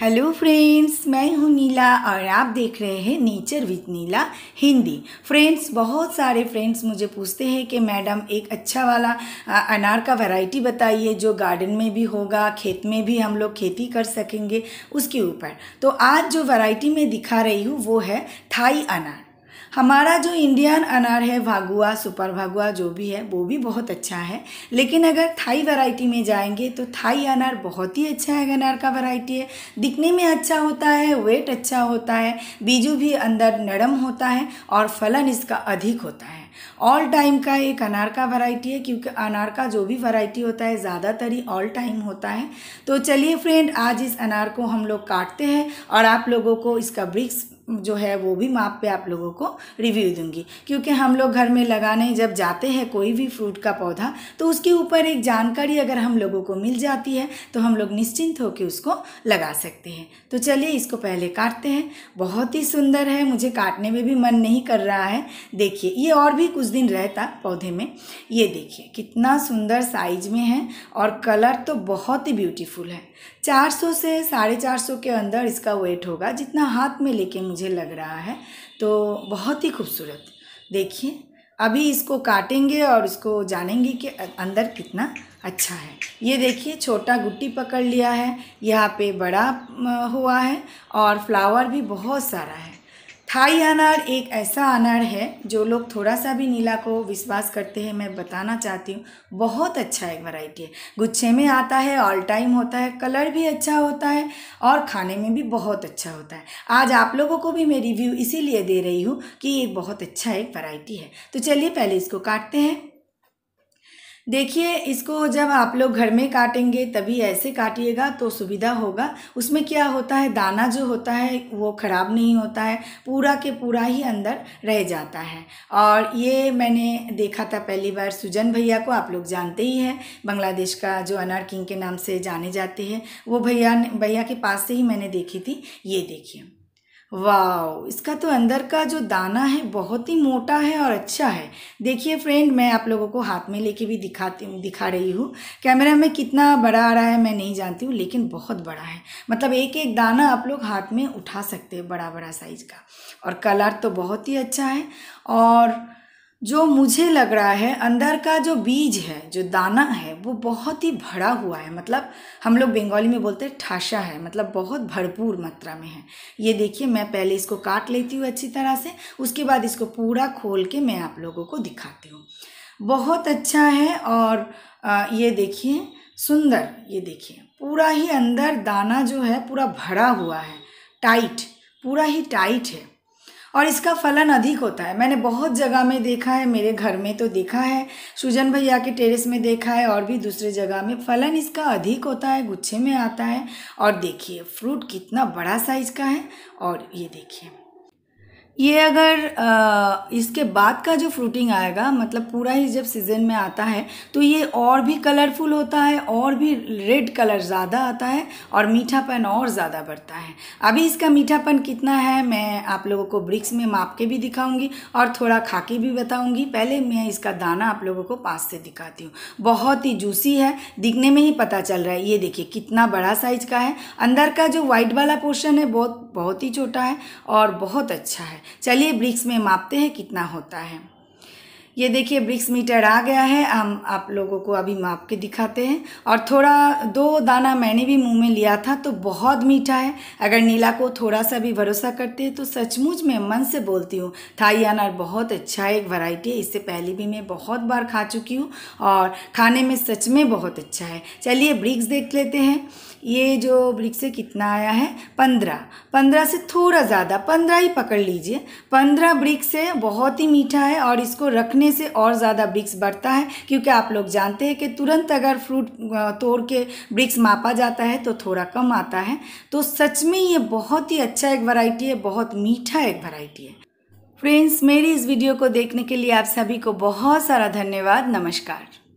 hello friends मैं हूं नीला और आप देख रहे हैं nature with Neela Hindi friends बहुत सारे फ्रेंड्स मुझे पूछते हैं कि मैडम एक अच्छा वाला अनार का वैरायटी बताइए जो गार्डन में भी होगा खेत में भी हम लोग खेती कर सकेंगे उसके ऊपर तो आज जो वैरायटी मैं दिखा रही हूँ वो है थाई अनार हमारा जो इंडियन अनार है भागुआ सुपर भागुआ जो भी है वो भी बहुत अच्छा है लेकिन अगर थाई वैरायटी में जाएंगे तो थाई अनार बहुत ही अच्छा है अनार का वैरायटी है दिखने में अच्छा होता है वेट अच्छा होता है बीजू भी अंदर नरम होता है और फलन इसका अधिक होता है ऑल टाइम का एक अनार का वैरायटी है क्योंकि अनार का जो भी वैरायटी होता है ज़्यादातर ही ऑल टाइम होता है तो चलिए फ्रेंड आज इस अनार को हम लोग काटते हैं और आप लोगों को इसका ब्रिक्स जो है वो भी माप पे आप लोगों को रिव्यू दूंगी क्योंकि हम लोग घर में लगाने जब जाते हैं कोई भी फ्रूट का पौधा तो उसके ऊपर एक जानकारी अगर हम लोगों को मिल जाती है तो हम लोग निश्चिंत होकर उसको लगा सकते हैं तो चलिए इसको पहले काटते हैं बहुत ही सुंदर है मुझे काटने में भी मन नहीं कर रहा है देखिए ये और भी कुछ दिन रहता पौधे में ये देखिए कितना सुंदर साइज में है और कलर तो बहुत ही ब्यूटीफुल है चार से साढ़े चार के अंदर इसका वेट होगा जितना हाथ में लेके मुझे मुझे लग रहा है तो बहुत ही खूबसूरत देखिए अभी इसको काटेंगे और इसको जानेंगे कि अंदर कितना अच्छा है ये देखिए छोटा गुट्टी पकड़ लिया है यहाँ पे बड़ा हुआ है और फ्लावर भी बहुत सारा है थाई अनार एक ऐसा अनार है जो लोग थोड़ा सा भी नीला को विश्वास करते हैं मैं बताना चाहती हूँ बहुत अच्छा एक वैरायटी है गुच्छे में आता है ऑल टाइम होता है कलर भी अच्छा होता है और खाने में भी बहुत अच्छा होता है आज आप लोगों को भी मैं रिव्यू इसीलिए दे रही हूँ कि ये बहुत अच्छा एक वैरायटी है तो चलिए पहले इसको काटते हैं देखिए इसको जब आप लोग घर में काटेंगे तभी ऐसे काटिएगा तो सुविधा होगा उसमें क्या होता है दाना जो होता है वो ख़राब नहीं होता है पूरा के पूरा ही अंदर रह जाता है और ये मैंने देखा था पहली बार सुजन भैया को आप लोग जानते ही हैं बांग्लादेश का जो अनार किंग के नाम से जाने जाते हैं वो भैया भैया के पास से ही मैंने देखी थी ये देखिए वाओ इसका तो अंदर का जो दाना है बहुत ही मोटा है और अच्छा है देखिए फ्रेंड मैं आप लोगों को हाथ में लेके भी दिखाती हूँ दिखा रही हूँ कैमरा में कितना बड़ा आ रहा है मैं नहीं जानती हूँ लेकिन बहुत बड़ा है मतलब एक एक दाना आप लोग हाथ में उठा सकते हैं बड़ा बड़ा साइज़ का और कलर तो बहुत ही अच्छा है और जो मुझे लग रहा है अंदर का जो बीज है जो दाना है वो बहुत ही भरा हुआ है मतलब हम लोग बंगाली में बोलते हैं ठाशा है मतलब बहुत भरपूर मात्रा में है ये देखिए मैं पहले इसको काट लेती हूँ अच्छी तरह से उसके बाद इसको पूरा खोल के मैं आप लोगों को दिखाती हूँ बहुत अच्छा है और ये देखिए सुंदर ये देखिए पूरा ही अंदर दाना जो है पूरा भरा हुआ है टाइट पूरा ही टाइट है और इसका फलन अधिक होता है मैंने बहुत जगह में देखा है मेरे घर में तो देखा है सुजन भैया के टेरेस में देखा है और भी दूसरे जगह में फलन इसका अधिक होता है गुच्छे में आता है और देखिए फ्रूट कितना बड़ा साइज का है और ये देखिए ये अगर इसके बाद का जो फ्रूटिंग आएगा मतलब पूरा ही जब सीज़न में आता है तो ये और भी कलरफुल होता है और भी रेड कलर ज़्यादा आता है और मीठापन और ज़्यादा बढ़ता है अभी इसका मीठापन कितना है मैं आप लोगों को ब्रिक्स में माप के भी दिखाऊंगी और थोड़ा खा के भी बताऊंगी पहले मैं इसका दाना आप लोगों को पास से दिखाती हूँ बहुत ही जूसी है दिखने में ही पता चल रहा है ये देखिए कितना बड़ा साइज का है अंदर का जो वाइट वाला पोर्शन है बहुत बहुत ही छोटा है और बहुत अच्छा है है चलिए ब्रिक्स में मापते हैं कितना होता है ये देखिए ब्रिक्स मीटर आ गया है हम आप लोगों को अभी माप के दिखाते हैं और थोड़ा दो दाना मैंने भी मुंह में लिया था तो बहुत मीठा है अगर नीला को थोड़ा सा भी भरोसा करते हैं तो सचमुच मैं मन से बोलती हूँ थाई अनार बहुत अच्छा एक वैरायटी है इससे पहले भी मैं बहुत बार खा चुकी हूँ और खाने में सच में बहुत अच्छा है चलिए ब्रिक्स देख लेते हैं ये जो वृक्ष है कितना आया है पंद्रह पंद्रह से थोड़ा ज़्यादा पंद्रह ही पकड़ लीजिए पंद्रह ब्रिक्स है बहुत ही मीठा है और इसको रखने से और ज़्यादा ब्रिक्स बढ़ता है क्योंकि आप लोग जानते हैं कि तुरंत अगर फ्रूट तोड़ के ब्रिक्स मापा जाता है तो थोड़ा कम आता है तो सच में ये बहुत ही अच्छा एक वराइटी है बहुत मीठा एक वराइटी है फ्रेंड्स मेरी इस वीडियो को देखने के लिए आप सभी को बहुत सारा धन्यवाद नमस्कार